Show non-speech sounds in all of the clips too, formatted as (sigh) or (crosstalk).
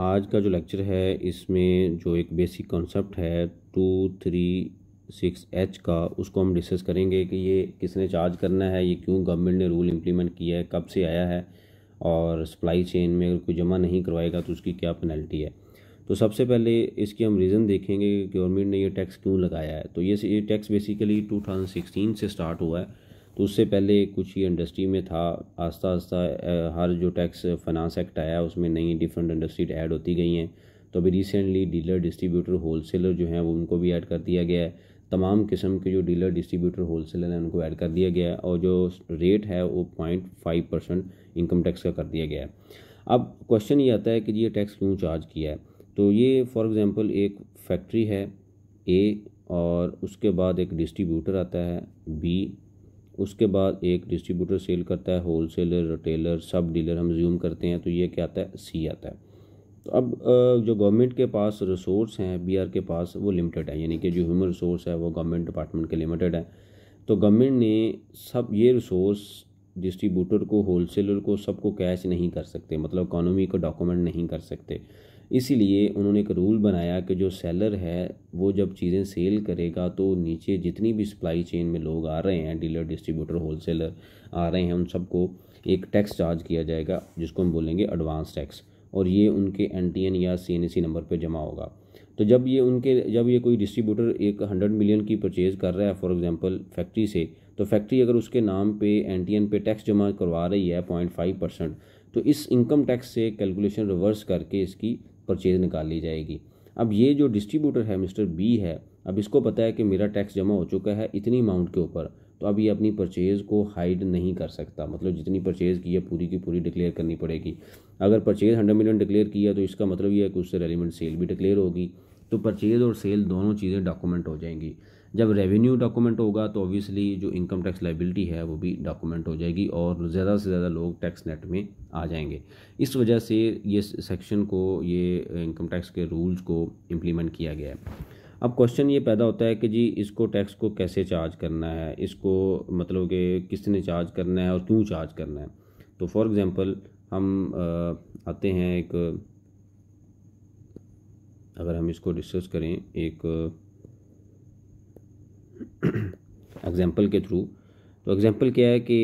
आज का जो लेक्चर है इसमें जो एक बेसिक कॉन्सेप्ट है टू थ्री सिक्स एच का उसको हम डिस्कस करेंगे कि ये किसने चार्ज करना है ये क्यों गवर्नमेंट ने रूल इम्प्लीमेंट किया है कब से आया है और सप्लाई चेन में अगर कोई जमा नहीं करवाएगा तो उसकी क्या पेनल्टी है तो सबसे पहले इसकी हम रीज़न देखेंगे कि गवर्नमेंट ने ये टैक्स क्यों लगाया है तो ये ये टैक्स बेसिकली टू से स्टार्ट हुआ है तो उससे पहले कुछ ही इंडस्ट्री में था आस्ता आस्ता हर जो टैक्स फाइनेंस एक्ट आया उसमें नई डिफरेंट इंडस्ट्री ऐड होती गई हैं तो अभी रिसेंटली डीलर डिस्ट्रीब्यूटर होलसेलर जो हैं वो उनको भी ऐड कर दिया गया है तमाम किस्म के जो डीलर डिस्ट्रीब्यूटर होलसेलर हैं उनको ऐड कर दिया गया है और जो रेट है वो point five percent income tax का कर दिया गया है अब क्वेश्चन ये आता है कि ये टैक्स क्यों चार्ज किया है तो ये फॉर एग्ज़ाम्पल एक फैक्ट्री है ए और उसके बाद एक डिस्ट्रीब्यूटर आता है बी उसके बाद एक डिस्ट्रीब्यूटर सेल करता है होल सेलर रिटेलर सब डीलर हम ज्यूम करते हैं तो ये क्या आता है सी आता है तो अब जो गवर्नमेंट के पास रिसोर्स हैं बीआर के पास वो लिमिटेड है यानी कि जो ह्यूमन रिसोर्स है वो गवर्नमेंट डिपार्टमेंट के लिमिटेड है तो गवर्नमेंट ने सब ये रिसोर्स डिस्ट्रीब्यूटर को होल सेलर को सबको कैश नहीं कर सकते मतलब इकोनॉमी को डॉक्यूमेंट नहीं कर सकते इसीलिए उन्होंने एक रूल बनाया कि जो सेलर है वो जब चीज़ें सेल करेगा तो नीचे जितनी भी सप्लाई चेन में लोग आ रहे हैं डीलर डिस्ट्रीब्यूटर होलसेलर आ रहे हैं उन सबको एक टैक्स चार्ज किया जाएगा जिसको हम बोलेंगे एडवांस टैक्स और ये उनके एन या सी नंबर पर जमा होगा तो जब ये उनके जब ये कोई डिस्ट्रीब्यूटर एक हंड्रेड मिलियन की परचेज़ कर रहा है फॉर एग्ज़ाम्पल फैक्ट्री से तो फैक्ट्री अगर उसके नाम पे एन पे टैक्स जमा करवा रही है पॉइंट फाइव परसेंट तो इस इनकम टैक्स से कैलकुलेशन रिवर्स करके इसकी परचेज निकाल ली जाएगी अब ये जो डिस्ट्रीब्यूटर है मिस्टर बी है अब इसको पता है कि मेरा टैक्स जमा हो चुका है इतनी अमाउंट के ऊपर तो अब ये अपनी परचेज़ को हाइड नहीं कर सकता मतलब जितनी परचेज़ की है पूरी की पूरी डिक्लेयर करनी पड़ेगी अगर परचेज़ हंड्रेड मिलियन डिक्लेयर किया तो इसका मतलब ये है कि उससे रेलिवेंट सेल भी डिक्लेयर होगी तो परचेज़ और सेल दोनों चीज़ें डॉक्यूमेंट हो जाएंगी जब रेवेन्यू डॉक्यूमेंट होगा तो ऑब्वियसली जो इनकम टैक्स लाइबिलिटी है वो भी डॉक्यूमेंट हो जाएगी और ज़्यादा से ज़्यादा लोग टैक्स नेट में आ जाएंगे इस वजह से ये सेक्शन को ये इनकम टैक्स के रूल्स को इम्प्लीमेंट किया गया है अब क्वेश्चन ये पैदा होता है कि जी इसको टैक्स को कैसे चार्ज करना है इसको मतलब कि किसने चार्ज करना है और क्यों चार्ज करना है तो फॉर एग्ज़ाम्पल हम आते हैं एक अगर हम इसको डिस्कस करें एक एग्ज़ाम्पल (clears throat) के थ्रू तो एग्ज़ाम्पल क्या है कि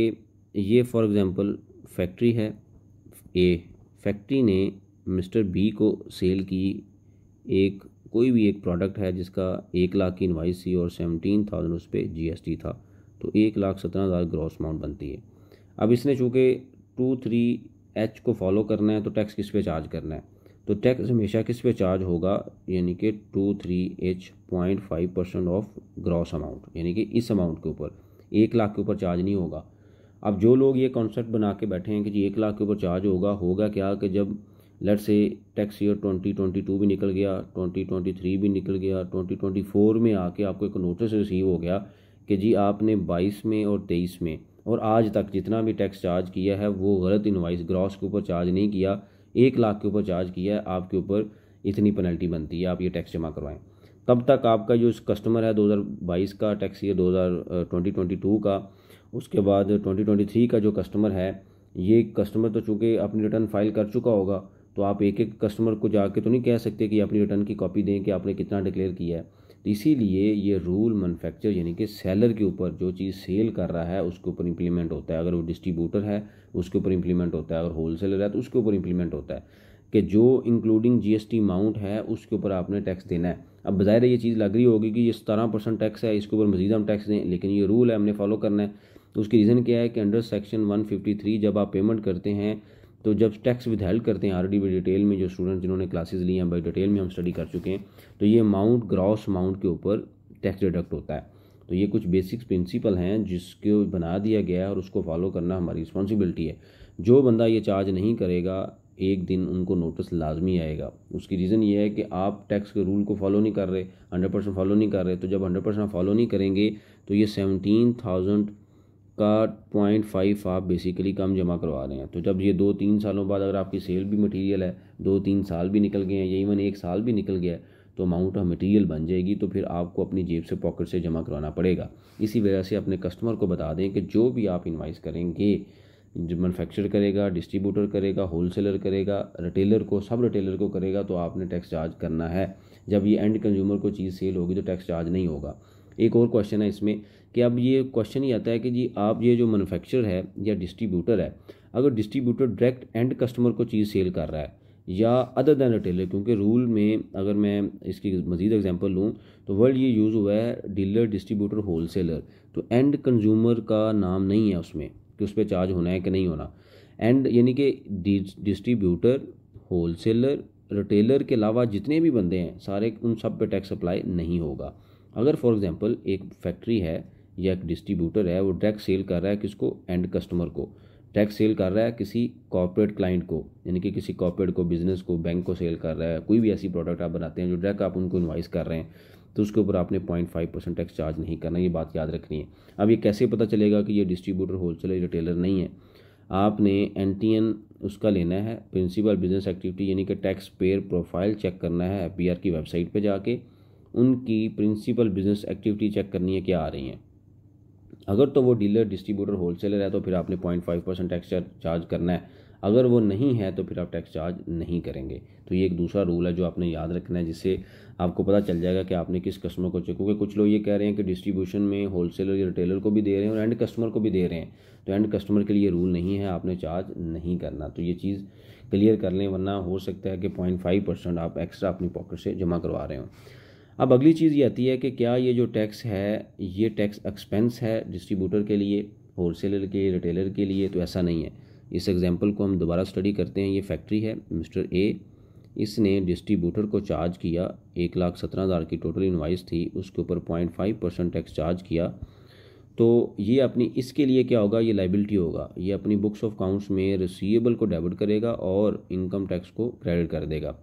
ये फॉर एग्ज़ाम्पल फैक्ट्री है ए फैक्ट्री ने मिस्टर बी को सेल की एक कोई भी एक प्रोडक्ट है जिसका एक लाख की इन्वाइस थी और सेवनटीन थाउजेंड उस पर जी था तो एक लाख सत्रह हज़ार ग्रॉस अमाउंट बनती है अब इसने चूँकि टू थ्री एच को फॉलो करना है तो टैक्स किस पे चार्ज करना है तो टैक्स हमेशा किस पे चार्ज होगा यानी कि two three H point five percent of gross amount यानी कि इस अमाउंट के ऊपर एक लाख के ऊपर चार्ज नहीं होगा अब जो लोग ये कॉन्सेप्ट बना के बैठे हैं कि जी एक लाख के ऊपर चार्ज होगा होगा क्या कि जब लेट से tax year twenty twenty two भी निकल गया ट्वेंटी ट्वेंटी थ्री भी निकल गया ट्वेंटी ट्वेंटी फोर में आके आपको एक नोटिस रिसीव हो गया कि जी आपने बाईस में और तेईस में और आज तक जितना भी टैक्स चार्ज किया है वो गलत इन्वाइस ग्रॉस के ऊपर चार्ज नहीं किया एक लाख के ऊपर चार्ज किया है आपके ऊपर इतनी पेनल्टी बनती है आप ये टैक्स जमा करवाएं तब तक आपका जो कस्टमर है 2022 का टैक्स ईयर 2022 का उसके बाद 2023 का जो कस्टमर है ये कस्टमर तो चूँकि अपनी रिटर्न फाइल कर चुका होगा तो आप एक एक कस्टमर को जाके तो नहीं कह सकते कि अपनी रिटर्न की कॉपी दें कि आपने कितना डिक्लेयर किया है इसीलिए ये रूल मैनुफैक्चर यानी कि सेलर के ऊपर जो चीज़ सेल कर रहा है उसके ऊपर इम्प्लीमेंट होता है अगर वो डिस्ट्रीब्यूटर है उसके ऊपर इम्प्लीमेंट होता है अगर होल सेलर है तो उसके ऊपर इम्प्लीमेंट होता है कि जो इंक्लूडिंग जीएसटी अमाउंट है उसके ऊपर आपने टैक्स देना है अब बाहर ये चीज़ लग रही होगी कि ये सतारह परसेंट टैक्स है इसके ऊपर मजीद हम टैक्स दें लेकिन ये रूल है हमने फॉलो करना है तो उसकी रीज़न क्या है कि अंडर सेक्शन 153 जब आप पेमेंट करते हैं तो जब टैक्स विद करते हैं आलरेडी भी डिटेल में जो स्टूडेंट जिन्होंने क्लासेस ली हैं बाई डिटेल में हम स्टडी कर चुके हैं तो ये अमाउंट ग्रॉस अमाउंट के ऊपर टैक्स डिडक्ट होता है तो ये कुछ बेसिक प्रिंसिपल हैं जिसको बना दिया गया है और उसको फॉलो करना हमारी रिस्पॉन्सिबिलिटी है जो बंदा ये चार्ज नहीं करेगा एक दिन उनको नोटिस लाजमी आएगा उसकी रीज़न ये है कि आप टैक्स के रूल को फॉलो नहीं कर रहे हंड्रेड परसेंट फॉलो नहीं कर रहे तो जब हंड्रेड परसेंट फॉलो नहीं करेंगे तो ये सेवनटीन थाउजेंड का पॉइंट फाइव आप बेसिकली कम जमा करवा रहे हैं तो जब ये दो तीन सालों बाद अगर आपकी सेल भी मटेरियल है दो तीन साल भी निकल गए हैं या इवन एक साल भी निकल गया है तो अमाउंट ऑफ मटेरियल बन जाएगी तो फिर आपको अपनी जेब से पॉकेट से जमा करवाना पड़ेगा इसी वजह से अपने कस्टमर को बता दें कि जो भी आप इन्वाइस करेंगे जो मैनुफेक्चर करेगा डिस्ट्रीब्यूटर करेगा होलसेलर करेगा रिटेलर को सब रिटेलर को करेगा तो आपने टैक्स चार्ज करना है जब ये एंड कंज्यूमर को चीज़ सेल होगी तो टैक्स चार्ज नहीं होगा एक और क्वेश्चन है इसमें कि अब ये क्वेश्चन ही आता है कि जी आप ये जो मैनुफैक्चर है या डिस्ट्रीब्यूटर है अगर डिस्ट्रीब्यूटर डायरेक्ट एंड कस्टमर को चीज़ सेल कर रहा है या अदर दैन रिटेलर क्योंकि रूल में अगर मैं इसकी मज़ीद एग्जांपल लूँ तो वर्ल्ड ये यूज़ हुआ है डीलर डिस्ट्रीब्यूटर होलसेलर तो एंड कंज्यूमर का नाम नहीं है उसमें कि उस पर चार्ज होना है कि नहीं होना एंड यानी कि डिस्ट्रीब्यूटर होलसेलर रिटेलर के अलावा जितने भी बंदे हैं सारे उन सब पे टैक्स अप्लाई नहीं होगा अगर फॉर एग्ज़ाम्पल एक फैक्ट्री है या एक डिस्ट्रीब्यूटर है वो डायरेक्ट सेल कर रहा है किसको एंड कस्टमर को डायरेक्ट सेल कर रहा है किसी कॉर्पोरेट क्लाइंट को यानी कि किसी कॉर्पोरेट को बिजनेस को बैंक को सेल कर रहा है कोई भी ऐसी प्रोडक्ट आप बनाते हैं जो डायरेक्ट आप उनको इन्वाइस कर रहे हैं तो उसके ऊपर आपने point five percent tax charge नहीं करना ये बात याद रखनी है अब ये कैसे पता चलेगा कि ये डिस्ट्रीब्यूटर होलसेलर रिटेलर नहीं है आपने एन टी एन उसका लेना है प्रिंसिपल बिजनेस एक्टिविटी यानी कि टैक्स पेयर प्रोफाइल चेक करना है पी आर की वेबसाइट पर जाके उनकी प्रिंसिपल बिजनेस एक्टिविटी चेक करनी है क्या आ रही हैं अगर तो वो डीलर डिस्ट्रीब्यूटर होलसेलर है तो फिर आपने point five percent tax charge करना है अगर वो नहीं है तो फिर आप टैक्स चार्ज नहीं करेंगे तो ये एक दूसरा रूल है जो आपने याद रखना है जिससे आपको पता चल जाएगा कि आपने किस कस्टमर को चेक क्योंकि कुछ लोग ये कह रहे हैं कि डिस्ट्रीब्यूशन में होलसेलर या रिटेलर को भी दे रहे हैं और एंड कस्टमर को भी दे रहे हैं तो एंड कस्टमर के लिए रूल नहीं है आपने चार्ज नहीं करना तो ये चीज़ क्लियर कर लें वरना हो सकता है कि पॉइंट फाइव परसेंट आप एक्स्ट्रा अपनी पॉकेट से जमा करवा रहे हो अब अगली चीज़ ये आती है कि क्या ये जो टैक्स है ये टैक्स एक्सपेंस है डिस्ट्रीब्यूटर के लिए होल सेलर के लिए रिटेलर के लिए तो ऐसा नहीं है इस एग्जाम्पल को हम दोबारा स्टडी करते हैं ये फैक्ट्री है मिस्टर ए इसने डिस्ट्रीब्यूटर को चार्ज किया एक लाख सत्रह हज़ार की टोटल इन्वाइस थी उसके ऊपर point five percent tax charge किया तो ये अपनी इसके लिए क्या होगा ये लाइबिलिटी होगा ये अपनी बुक्स ऑफ काउंट्स में रिसीवेबल को डेबिट करेगा और इनकम टैक्स को क्रेडिट कर देगा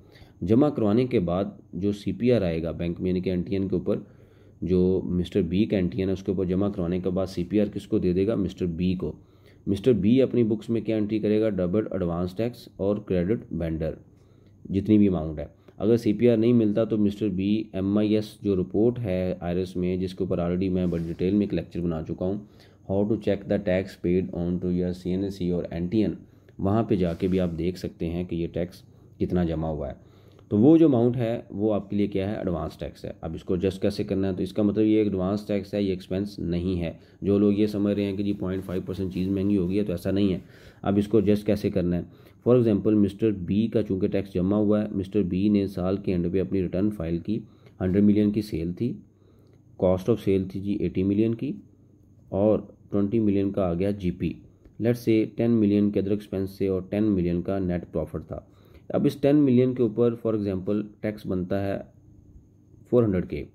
जमा करवाने के बाद जो सी आएगा बैंक में यानी कि एन के ऊपर जो मिस्टर बी का एन है उसके ऊपर जमा करवाने के बाद सी किसको दे देगा मिस्टर बी को मिस्टर बी अपनी बुक्स में क्या एंट्री करेगा डबल एडवांस टैक्स और क्रेडिट बैंडर जितनी भी अमाउंट है अगर सी नहीं मिलता तो मिस्टर बी एम जो रिपोर्ट है आई में जिसके ऊपर ऑलरेडी मैं बड़ी डिटेल में एक लेक्चर बना चुका हूँ how to check the tax paid on to your C और एन टी वहाँ पर जाके भी आप देख सकते हैं कि ये टैक्स कितना जमा हुआ है तो वो जो अमाउंट है वो आपके लिए क्या है एडवांस टैक्स है अब इसको एडजस्ट कैसे करना है तो इसका मतलब ये एडवांस टैक्स है ये एक्सपेंस नहीं है जो लोग ये समझ रहे हैं कि जी पॉइंट फाइव परसेंट चीज़ महंगी होगी है तो ऐसा नहीं है अब इसको एडजस्ट कैसे करना है फॉर एग्जाम्पल मिस्टर बी का चूँकि टैक्स जमा हुआ है मिस्टर बी ने साल के एंड पे अपनी रिटर्न फाइल की हंड्रेड मिलियन की सेल थी कॉस्ट ऑफ सेल थी जी एटी मिलियन की और ट्वेंटी मिलियन का आ गया जी पी लेट्स से टेन मिलियन के अदर एक्सपेंस से और टेन मिलियन का नेट प्रॉफिट था अब इस टेन मिलियन के ऊपर फॉर एग्जाम्पल टैक्स बनता है फोर हंड्रेड के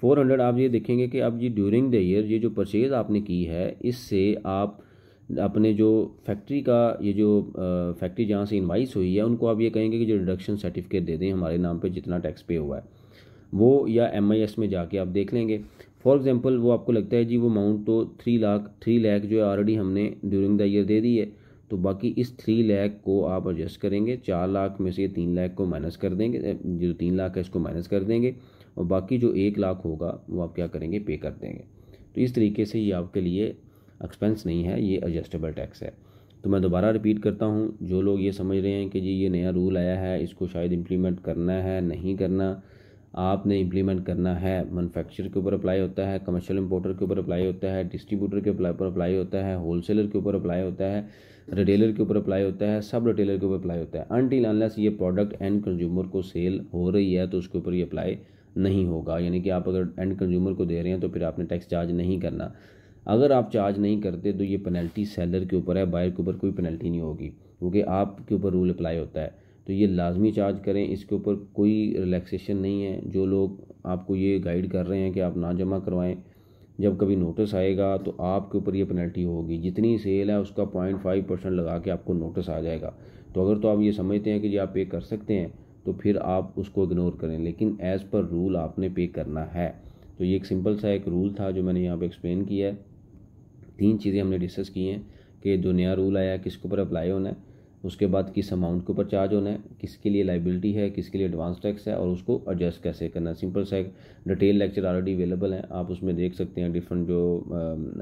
फोर हंड्रेड आप ये देखेंगे कि अब ये ड्यूरिंग द ईयर ये जो परचेज़ आपने की है इससे आप अपने जो फैक्ट्री का ये जो फैक्ट्री जहाँ से इन्वाइस हुई है उनको आप ये कहेंगे कि जो डिडक्शन सर्टिफिकेट दे दें हमारे नाम पे जितना टैक्स पे हुआ है वो या एम में जाके आप देख लेंगे फॉर एग्ज़ाम्पल वो आपको लगता है जी वो अमाउंट तो थ्री लाख थ्री लाख जो है ऑलरेडी हमने ड्यूरिंग द ईयर दे दी है तो बाकी इस थ्री लाख को आप एडजस्ट करेंगे चार लाख में से तीन लाख को माइनस कर देंगे जो तीन लाख है इसको माइनस कर देंगे और बाकी जो एक लाख होगा वो आप क्या करेंगे पे कर देंगे तो इस तरीके से ये आपके लिए एक्सपेंस नहीं है ये एडजस्टेबल टैक्स है तो मैं दोबारा रिपीट करता हूँ जो लोग ये समझ रहे हैं कि जी ये नया रूल आया है इसको शायद इम्प्लीमेंट करना है नहीं करना आपने इम्प्लीमेंट करना है मैनुफैक्चर के ऊपर अप्लाई होता है कमर्शियल इंपोर्टर के ऊपर अप्लाई होता है डिस्ट्रीब्यूटर के ऊपर अप्लाई होता है होलसेलर के ऊपर अप्लाई होता है रिटेलर के ऊपर अप्लाई होता है सब रिटेलर के ऊपर अप्लाई होता है अनटिल अनलेस ये प्रोडक्ट एंड कंज्यूमर को सेल हो रही है तो उसके ऊपर ये अप्लाई नहीं होगा यानी कि आप अगर एंड कंज्यूमर को दे रहे हैं तो फिर आपने टैक्स चार्ज नहीं करना अगर आप चार्ज नहीं करते तो ये पेनल्टी सेलर के ऊपर है बायर के ऊपर कोई पेनल्टी नहीं होगी क्योंकि आपके ऊपर रूल अप्लाई होता है तो ये लाजमी चार्ज करें इसके ऊपर कोई रिलैक्सेशन नहीं है जो लोग आपको ये गाइड कर रहे हैं कि आप ना जमा करवाएं जब कभी नोटिस आएगा तो आपके ऊपर ये पेनल्टी होगी जितनी सेल है उसका पॉइंट फाइव परसेंट लगा के आपको नोटिस आ जाएगा तो अगर तो आप ये समझते हैं कि जी आप पे कर सकते हैं तो फिर आप उसको इग्नोर करें लेकिन एज़ पर रूल आपने पे करना है तो ये एक सिंपल सा एक रूल था जो मैंने यहाँ पर एक्सप्लेन किया है तीन चीज़ें हमने डिस्कस की हैं कि जो नया रूल आया है किसके ऊपर अप्लाई होना है उसके बाद किस अमाउंट के ऊपर चार्ज होना है किसके लिए लाइबिलिटी है किसके लिए एडवांस टैक्स है और उसको एडजस्ट कैसे करना है सिंपल सा डिटेल लेक्चर ऑलरेडी अवेलेबल है आप उसमें देख सकते हैं डिफरेंट जो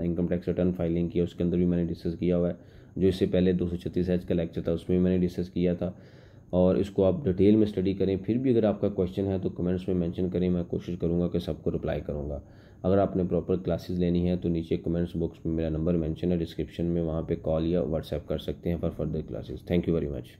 इनकम टैक्स रिटर्न फाइलिंग की है उसके अंदर भी मैंने डिस्कस किया हुआ है जो इससे पहले दो सौ छत्तीस एच का लेक्चर था उसमें भी मैंने डिस्कस किया था और इसको आप डिटेल में स्टडी करें फिर भी अगर आपका क्वेश्चन है तो कमेंट्स में मैंशन करें मैं कोशिश करूँगा कि सबको रिप्लाई करूँगा अगर आपने प्रॉपर क्लासेस लेनी है तो नीचे कमेंट्स बॉक्स में मेरा नंबर मेंशन है डिस्क्रिप्शन में वहाँ पे कॉल या व्हाट्सएप कर सकते हैं for further classes thank you very much